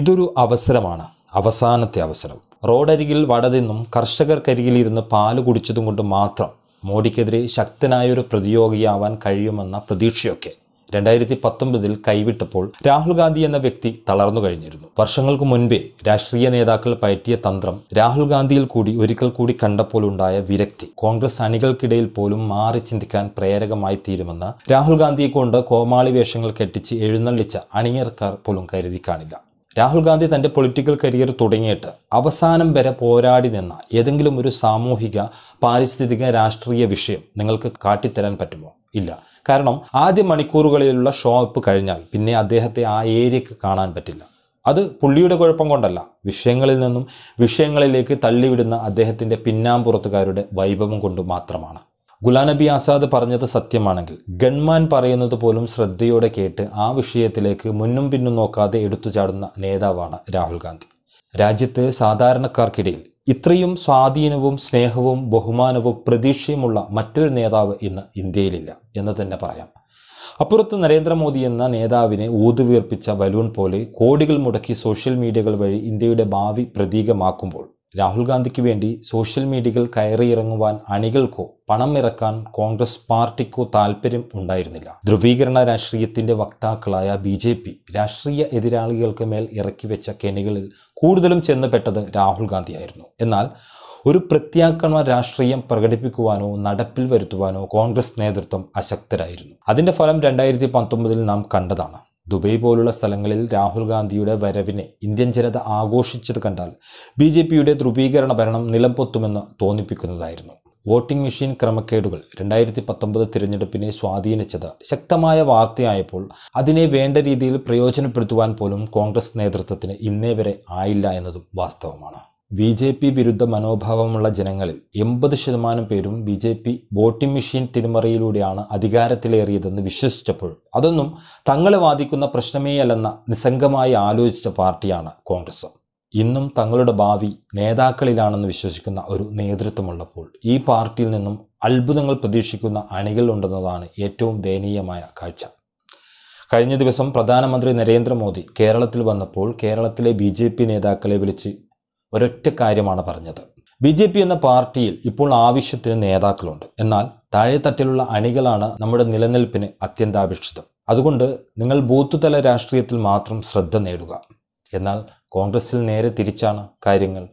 ഇതൊരു അവസരമാണ് അവസാനത്തെ അവസരം റോഡരികിൽ വടതിന്നും ഇരുന്ന് പാല് കുടിച്ചതും കൊണ്ട് മാത്രം മോഡിക്കെതിരെ ശക്തനായൊരു പ്രതിയോഗിയാവാൻ കഴിയുമെന്ന പ്രതീക്ഷയൊക്കെ രണ്ടായിരത്തി പത്തൊമ്പതിൽ കൈവിട്ടപ്പോൾ രാഹുൽ ഗാന്ധി എന്ന വ്യക്തി തളർന്നു കഴിഞ്ഞിരുന്നു വർഷങ്ങൾക്ക് മുൻപേ രാഷ്ട്രീയ നേതാക്കൾ പയറ്റിയ തന്ത്രം രാഹുൽ ഗാന്ധിയിൽ കൂടി ഒരിക്കൽ കൂടി കണ്ടപ്പോൾ ഉണ്ടായ വിരക്തി കോൺഗ്രസ് അണികൾക്കിടയിൽ പോലും മാറി ചിന്തിക്കാൻ പ്രേരകമായി തീരുമെന്ന് രാഹുൽ ഗാന്ധിയെ കൊണ്ട് കോമാളി വേഷങ്ങൾ കെട്ടിച്ച് എഴുന്നള്ളിച്ച അണിയർക്കാർ പോലും കരുതി കാണില്ല രാഹുൽ ഗാന്ധി തൻ്റെ പൊളിറ്റിക്കൽ കരിയർ തുടങ്ങിയിട്ട് അവസാനം വരെ പോരാടി നിന്ന ഏതെങ്കിലും ഒരു സാമൂഹിക പാരിസ്ഥിതിക രാഷ്ട്രീയ വിഷയം നിങ്ങൾക്ക് കാട്ടിത്തരാൻ പറ്റുമോ ഇല്ല കാരണം ആദ്യ മണിക്കൂറുകളിലുള്ള ഷോ അപ്പ് കഴിഞ്ഞാൽ പിന്നെ അദ്ദേഹത്തെ ആ ഏരിയക്ക് കാണാൻ പറ്റില്ല അത് പുള്ളിയുടെ കുഴപ്പം കൊണ്ടല്ല വിഷയങ്ങളിൽ നിന്നും വിഷയങ്ങളിലേക്ക് തള്ളിവിടുന്ന അദ്ദേഹത്തിൻ്റെ പിന്നാമ്പുറത്തുകാരുടെ വൈഭവം കൊണ്ട് മാത്രമാണ് നബി ആസാദ് പറഞ്ഞത് സത്യമാണെങ്കിൽ ഗൺമാൻ പറയുന്നത് പോലും ശ്രദ്ധയോടെ കേട്ട് ആ വിഷയത്തിലേക്ക് മുന്നും പിന്നും നോക്കാതെ എടുത്തു ചാടുന്ന നേതാവാണ് രാഹുൽ ഗാന്ധി രാജ്യത്ത് സാധാരണക്കാർക്കിടയിൽ ഇത്രയും സ്വാധീനവും സ്നേഹവും ബഹുമാനവും പ്രതീക്ഷയുമുള്ള മറ്റൊരു നേതാവ് ഇന്ന് ഇന്ത്യയിലില്ല എന്ന് തന്നെ പറയാം അപ്പുറത്ത് നരേന്ദ്രമോദി എന്ന നേതാവിനെ ഊതുവീർപ്പിച്ച ബലൂൺ പോലെ കോടികൾ മുടക്കി സോഷ്യൽ മീഡിയകൾ വഴി ഇന്ത്യയുടെ ഭാവി പ്രതീകമാക്കുമ്പോൾ രാഹുൽ ഗാന്ധിക്ക് വേണ്ടി സോഷ്യൽ മീഡിയയിൽ കയറിയിറങ്ങുവാൻ അണികൾക്കോ പണം ഇറക്കാൻ കോൺഗ്രസ് പാർട്ടിക്കോ താല്പര്യം ഉണ്ടായിരുന്നില്ല ധ്രുവീകരണ രാഷ്ട്രീയത്തിന്റെ വക്താക്കളായ ബി ജെ പി രാഷ്ട്രീയ എതിരാളികൾക്ക് മേൽ ഇറക്കി വെച്ച കെണികളിൽ കൂടുതലും ചെന്നപ്പെട്ടത് രാഹുൽ ഗാന്ധിയായിരുന്നു എന്നാൽ ഒരു പ്രത്യാക്രമ രാഷ്ട്രീയം പ്രകടിപ്പിക്കുവാനോ നടപ്പിൽ വരുത്തുവാനോ കോൺഗ്രസ് നേതൃത്വം അശക്തരായിരുന്നു അതിന്റെ ഫലം രണ്ടായിരത്തി പത്തൊമ്പതിൽ നാം കണ്ടതാണ് ദുബൈ പോലുള്ള സ്ഥലങ്ങളിൽ രാഹുൽ ഗാന്ധിയുടെ വരവിനെ ഇന്ത്യൻ ജനത ആഘോഷിച്ചത് കണ്ടാൽ ബി ജെ പിയുടെ ധ്രുവീകരണ ഭരണം നിലംപൊത്തുമെന്ന് തോന്നിപ്പിക്കുന്നതായിരുന്നു വോട്ടിംഗ് മെഷീൻ ക്രമക്കേടുകൾ രണ്ടായിരത്തി പത്തൊമ്പത് തിരഞ്ഞെടുപ്പിനെ സ്വാധീനിച്ചത് ശക്തമായ വാർത്തയായപ്പോൾ അതിനെ വേണ്ട രീതിയിൽ പ്രയോജനപ്പെടുത്തുവാൻ പോലും കോൺഗ്രസ് നേതൃത്വത്തിന് ഇന്നേ വരെ ആയില്ല എന്നതും വാസ്തവമാണ് ബി ജെ പി വിരുദ്ധ മനോഭാവമുള്ള ജനങ്ങളിൽ എൺപത് ശതമാനം പേരും B J P voting machine തിരിമറിയിലൂടെയാണ് അധികാരത്തിലേറിയതെന്ന് വിശ്വസിച്ചപ്പോൾ അതൊന്നും തങ്ങളെ വാദിക്കുന്ന പ്രശ്നമേയല്ലെന്ന നിസ്സംഗമായി ആലോചിച്ച പാർട്ടിയാണ് കോൺഗ്രസ് ഇന്നും തങ്ങളുടെ ഭാവി നേതാക്കളിലാണെന്ന് വിശ്വസിക്കുന്ന ഒരു നേതൃത്വമുള്ളപ്പോൾ ഈ പാർട്ടിയിൽ നിന്നും അത്ഭുതങ്ങൾ പ്രതീക്ഷിക്കുന്ന അണികൾ ഉണ്ടെന്നതാണ് ഏറ്റവും ദയനീയമായ കാഴ്ച കഴിഞ്ഞ ദിവസം പ്രധാനമന്ത്രി നരേന്ദ്രമോദി കേരളത്തിൽ വന്നപ്പോൾ കേരളത്തിലെ ബി നേതാക്കളെ വിളിച്ച് ഒരൊറ്റ കാര്യമാണ് പറഞ്ഞത് ബി ജെ പി എന്ന പാർട്ടിയിൽ ഇപ്പോൾ ആവശ്യത്തിന് നേതാക്കളുണ്ട് എന്നാൽ താഴെത്തട്ടിലുള്ള അണികളാണ് നമ്മുടെ നിലനിൽപ്പിന് അത്യന്താപേക്ഷിതം അതുകൊണ്ട് നിങ്ങൾ ബൂത്ത് തല രാഷ്ട്രീയത്തിൽ മാത്രം ശ്രദ്ധ നേടുക എന്നാൽ കോൺഗ്രസിൽ നേരെ തിരിച്ചാണ് കാര്യങ്ങൾ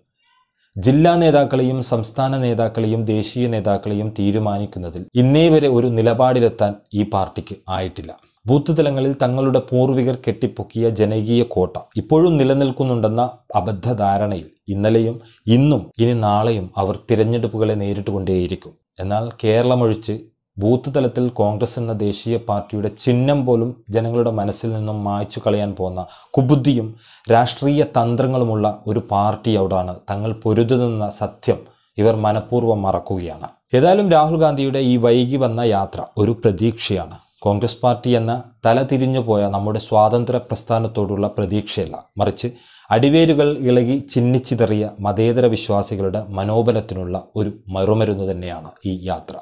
ജില്ലാ നേതാക്കളെയും സംസ്ഥാന നേതാക്കളെയും ദേശീയ നേതാക്കളെയും തീരുമാനിക്കുന്നതിൽ ഇന്നേ വരെ ഒരു നിലപാടിലെത്താൻ ഈ പാർട്ടിക്ക് ആയിട്ടില്ല ബൂത്ത് തലങ്ങളിൽ തങ്ങളുടെ പൂർവികർ കെട്ടിപ്പൊക്കിയ ജനകീയ കോട്ട ഇപ്പോഴും നിലനിൽക്കുന്നുണ്ടെന്ന അബദ്ധധാരണയിൽ ഇന്നലെയും ഇന്നും ഇനി നാളെയും അവർ തിരഞ്ഞെടുപ്പുകളെ നേരിട്ടുകൊണ്ടേയിരിക്കും എന്നാൽ കേരളമൊഴിച്ച് ബൂത്ത് തലത്തിൽ കോൺഗ്രസ് എന്ന ദേശീയ പാർട്ടിയുടെ ചിഹ്നം പോലും ജനങ്ങളുടെ മനസ്സിൽ നിന്നും മായ്ച്ചു കളയാൻ പോകുന്ന കുബുദ്ധിയും രാഷ്ട്രീയ തന്ത്രങ്ങളുമുള്ള ഒരു പാർട്ടി അവിടാണ് തങ്ങൾ പൊരുതുന്ന സത്യം ഇവർ മനഃപൂർവ്വം മറക്കുകയാണ് ഏതായാലും രാഹുൽ ഗാന്ധിയുടെ ഈ വൈകി വന്ന യാത്ര ഒരു പ്രതീക്ഷയാണ് കോൺഗ്രസ് പാർട്ടി എന്ന തല തിരിഞ്ഞു പോയ നമ്മുടെ സ്വാതന്ത്ര്യ പ്രസ്ഥാനത്തോടുള്ള പ്രതീക്ഷയല്ല മറിച്ച് അടിവേരുകൾ ഇളകി ചിന്നിച്ചിതറിയ മതേതര വിശ്വാസികളുടെ മനോബലത്തിനുള്ള ഒരു മറുമരുന്ന് തന്നെയാണ് ഈ യാത്ര